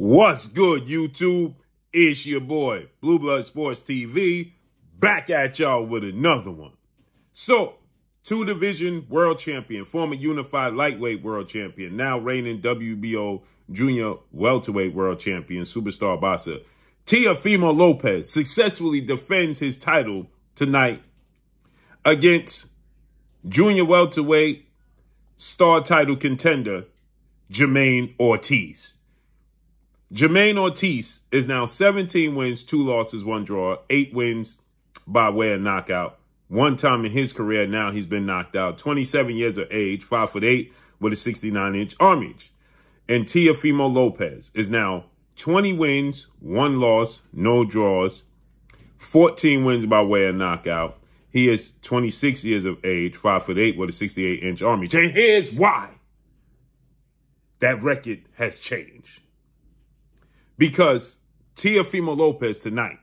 What's good, YouTube? It's your boy, Blue Blood Sports TV, back at y'all with another one. So, two division world champion, former unified lightweight world champion, now reigning WBO junior welterweight world champion, superstar boxer Tiafimo Lopez successfully defends his title tonight against junior welterweight star title contender Jermaine Ortiz. Jermaine Ortiz is now 17 wins, two losses, one draw, eight wins by way of knockout. One time in his career, now he's been knocked out. 27 years of age, five foot eight, with a 69 inch arm And Tiafimo Lopez is now 20 wins, one loss, no draws, 14 wins by way of knockout. He is 26 years of age, five foot eight, with a 68 inch arm And here's why that record has changed. Because Tiafimo Lopez tonight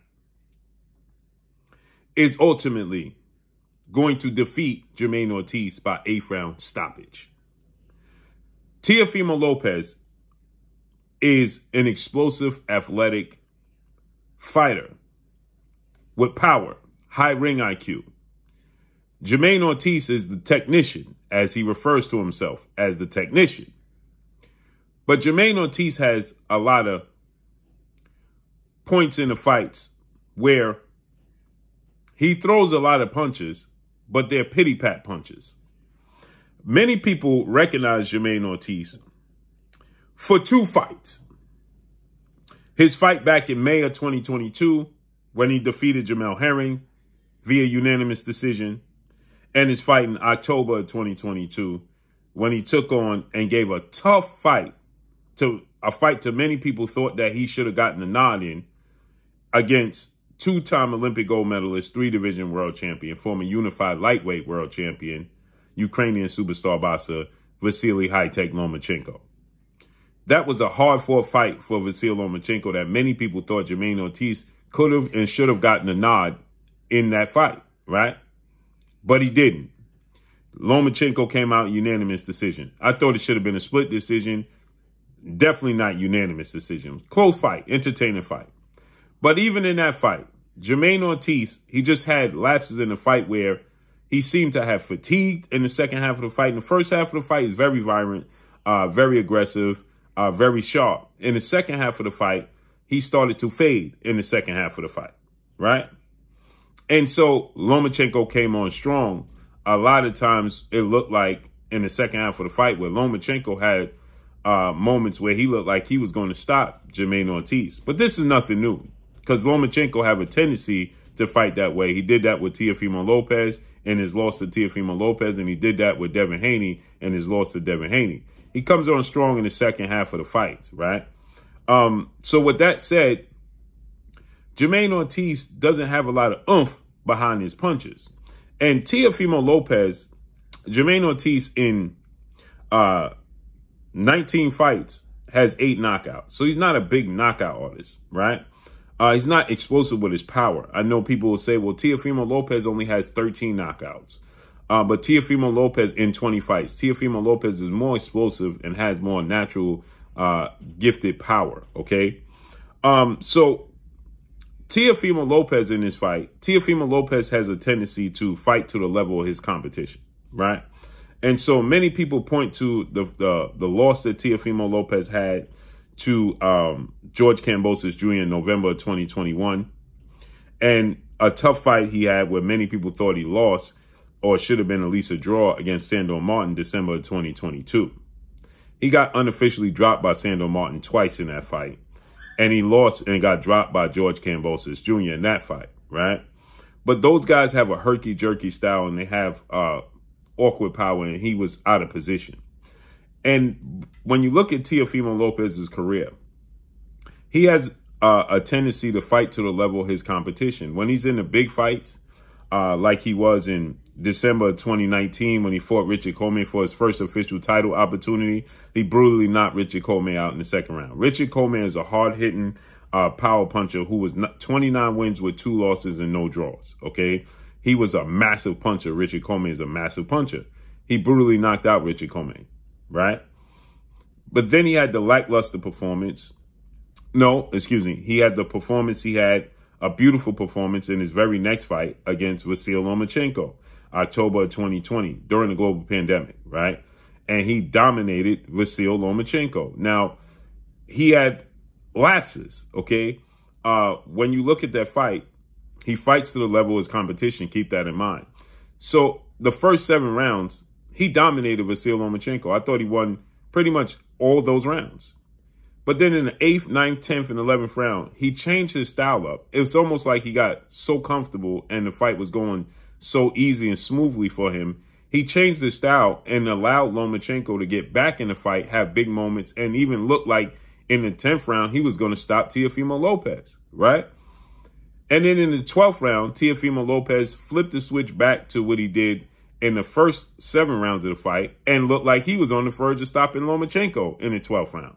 is ultimately going to defeat Jermaine Ortiz by eighth round stoppage. Tiafimo Lopez is an explosive, athletic fighter with power, high ring IQ. Jermaine Ortiz is the technician, as he refers to himself as the technician. But Jermaine Ortiz has a lot of points in the fights where he throws a lot of punches, but they're pity pat punches. Many people recognize Jermaine Ortiz for two fights. His fight back in May of 2022 when he defeated Jamel Herring via unanimous decision and his fight in October of 2022 when he took on and gave a tough fight to a fight to many people thought that he should have gotten the nod in against two-time Olympic gold medalist, three-division world champion, former unified lightweight world champion, Ukrainian superstar boxer Vasily Hightech Lomachenko. That was a hard-fought fight for Vasily Lomachenko that many people thought Jermaine Ortiz could have and should have gotten a nod in that fight, right? But he didn't. Lomachenko came out unanimous decision. I thought it should have been a split decision. Definitely not unanimous decision. Close fight, entertaining fight. But even in that fight, Jermaine Ortiz, he just had lapses in the fight where he seemed to have fatigued in the second half of the fight. In the first half of the fight, he's very vibrant, uh, very aggressive, uh, very sharp. In the second half of the fight, he started to fade in the second half of the fight, right? And so Lomachenko came on strong. A lot of times it looked like in the second half of the fight where Lomachenko had uh, moments where he looked like he was going to stop Jermaine Ortiz. But this is nothing new because Lomachenko have a tendency to fight that way. He did that with Teofimo Lopez and his loss to Teofimo Lopez, and he did that with Devin Haney and his loss to Devin Haney. He comes on strong in the second half of the fight, right? Um, so with that said, Jermaine Ortiz doesn't have a lot of oomph behind his punches. And Teofimo Lopez, Jermaine Ortiz in uh, 19 fights has eight knockouts. So he's not a big knockout artist, right? Uh, he's not explosive with his power. I know people will say, well, Teofimo Lopez only has 13 knockouts. Uh, but Teofimo Lopez in 20 fights. Teofimo Lopez is more explosive and has more natural uh, gifted power, okay? Um, so Teofimo Lopez in this fight, Teofimo Lopez has a tendency to fight to the level of his competition, right? And so many people point to the the, the loss that Teofimo Lopez had to um, George Cambosis Jr. in November 2021. And a tough fight he had where many people thought he lost or should have been at least a draw against Sandor Martin December 2022. He got unofficially dropped by Sandor Martin twice in that fight. And he lost and got dropped by George Cambosis Jr. in that fight, right? But those guys have a herky-jerky style and they have uh, awkward power and he was out of position. And when you look at Teofimo Lopez's career, he has uh, a tendency to fight to the level of his competition. When he's in the big fights, uh, like he was in December 2019 when he fought Richard Coleman for his first official title opportunity, he brutally knocked Richard Coleman out in the second round. Richard Coleman is a hard-hitting uh, power puncher who was 29 wins with two losses and no draws, okay? He was a massive puncher. Richard Coleman is a massive puncher. He brutally knocked out Richard Coleman right? But then he had the lackluster performance. No, excuse me. He had the performance he had, a beautiful performance in his very next fight against Vasil Lomachenko, October 2020, during the global pandemic, right? And he dominated Vasil Lomachenko. Now, he had lapses, okay? Uh, when you look at that fight, he fights to the level of his competition. Keep that in mind. So the first seven rounds, he dominated Vasil Lomachenko. I thought he won pretty much all those rounds. But then in the eighth, ninth, tenth, and eleventh round, he changed his style up. It was almost like he got so comfortable and the fight was going so easy and smoothly for him. He changed his style and allowed Lomachenko to get back in the fight, have big moments, and even look like in the tenth round he was going to stop Teofimo Lopez, right? And then in the twelfth round, Teofimo Lopez flipped the switch back to what he did in the first seven rounds of the fight and looked like he was on the verge of stopping Lomachenko in the 12th round.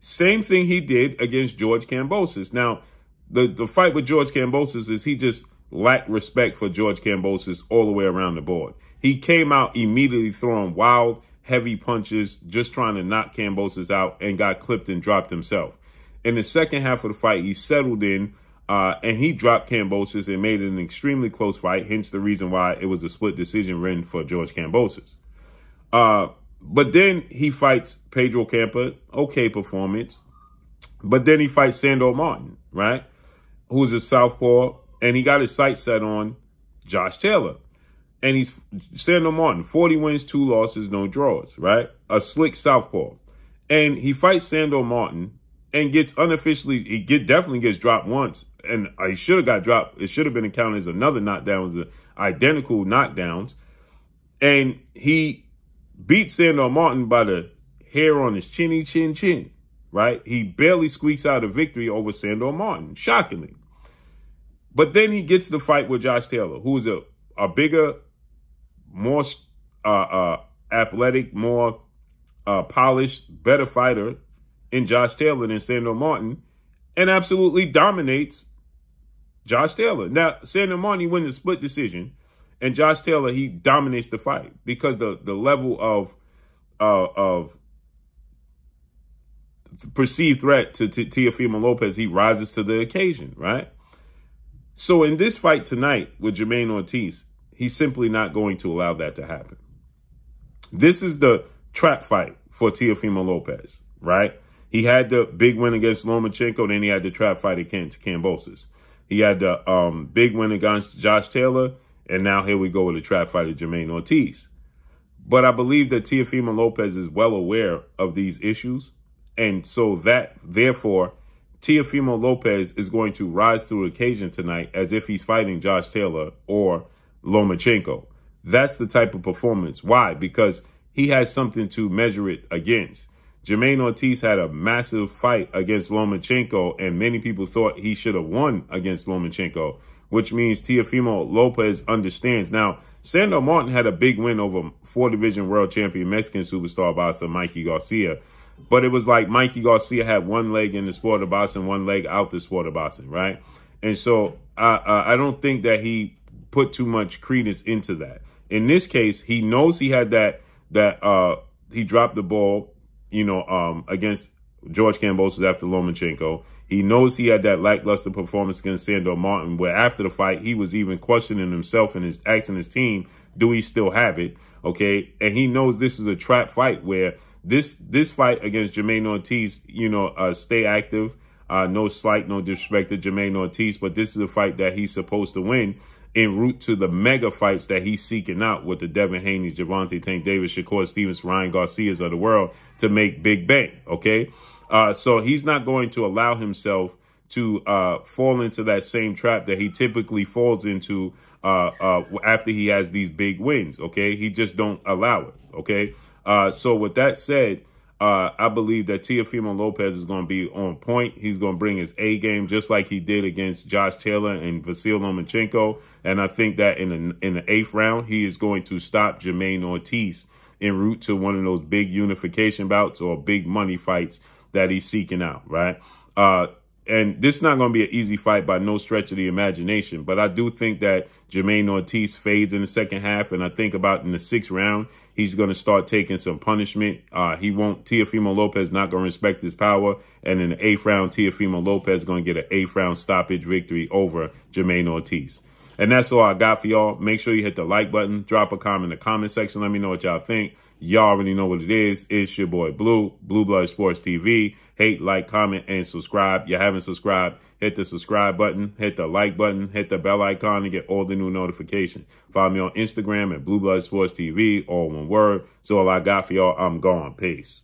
Same thing he did against George Cambosis. Now, the, the fight with George Cambosis is he just lacked respect for George Cambosis all the way around the board. He came out immediately throwing wild, heavy punches, just trying to knock Cambosis out and got clipped and dropped himself. In the second half of the fight, he settled in uh, and he dropped Cambosis and made it an extremely close fight, hence the reason why it was a split decision win for George Cambosis. Uh, but then he fights Pedro Campa, okay performance. But then he fights Sandor Martin, right? Who's a southpaw, and he got his sights set on Josh Taylor. And he's Sandor Martin, 40 wins, two losses, no draws, right? A slick southpaw. And he fights Sandor Martin, and gets unofficially he get definitely gets dropped once and I should have got dropped. It should have been accounted as another knockdown, it was identical knockdowns. And he beat Sandor Martin by the hair on his chinny chin chin, right? He barely squeaks out a victory over Sandor Martin, shockingly. But then he gets the fight with Josh Taylor, who's a, a bigger, more uh, uh, athletic, more uh, polished, better fighter in Josh Taylor than Sandor Martin and absolutely dominates Josh Taylor. Now, Sandra Martin he wins a split decision, and Josh Taylor, he dominates the fight because the, the level of uh, of perceived threat to, to Teofimo Lopez, he rises to the occasion, right? So in this fight tonight with Jermaine Ortiz, he's simply not going to allow that to happen. This is the trap fight for Teofimo Lopez, right? He had the big win against Lomachenko. Then he had the trap fight against Cambosis. He had the um, big win against Josh Taylor. And now here we go with the trap fight Jermaine Ortiz. But I believe that Tiafima Lopez is well aware of these issues. And so that, therefore, Tiafimo Lopez is going to rise to occasion tonight as if he's fighting Josh Taylor or Lomachenko. That's the type of performance. Why? Because he has something to measure it against. Jermaine Ortiz had a massive fight against Lomachenko, and many people thought he should have won against Lomachenko, which means Teofimo Lopez understands. Now, Sandor Martin had a big win over four-division world champion Mexican superstar boxer Mikey Garcia, but it was like Mikey Garcia had one leg in the sport of boxing, one leg out the sport of boxing, right? And so I, I don't think that he put too much credence into that. In this case, he knows he had that, that uh, he dropped the ball you know, um, against George Cambosis after Lomachenko. He knows he had that lackluster performance against Sandor Martin, where after the fight, he was even questioning himself and his asking his team, do we still have it? Okay. And he knows this is a trap fight where this this fight against Jermaine Ortiz, you know, uh, stay active. Uh, no slight, no disrespect to Jermaine Ortiz, but this is a fight that he's supposed to win en route to the mega fights that he's seeking out with the Devin Haney, Javante Tank Davis, Shakur Stevens, Ryan Garcia's of the world to make big bang, okay? Uh, so he's not going to allow himself to uh, fall into that same trap that he typically falls into uh, uh after he has these big wins, okay? He just don't allow it, okay? Uh, so with that said, uh, I believe that Tiafimo Lopez is going to be on point. He's going to bring his A game just like he did against Josh Taylor and Vasil Lomachenko. And I think that in the, in the eighth round, he is going to stop Jermaine Ortiz en route to one of those big unification bouts or big money fights that he's seeking out, right? Uh, and this is not going to be an easy fight by no stretch of the imagination. But I do think that Jermaine Ortiz fades in the second half. And I think about in the sixth round, he's going to start taking some punishment. Uh, he won't, Teofimo Lopez not going to respect his power. And in the eighth round, Teofimo Lopez going to get an eighth round stoppage victory over Jermaine Ortiz. And that's all I got for y'all. Make sure you hit the like button, drop a comment in the comment section. Let me know what y'all think. Y'all already know what it is. It's your boy Blue, Blue Blood Sports TV. Hate, like, comment, and subscribe. If you haven't subscribed, hit the subscribe button, hit the like button, hit the bell icon to get all the new notifications. Follow me on Instagram at Blue Blood Sports TV, all one word. So all I got for y'all, I'm gone. Peace.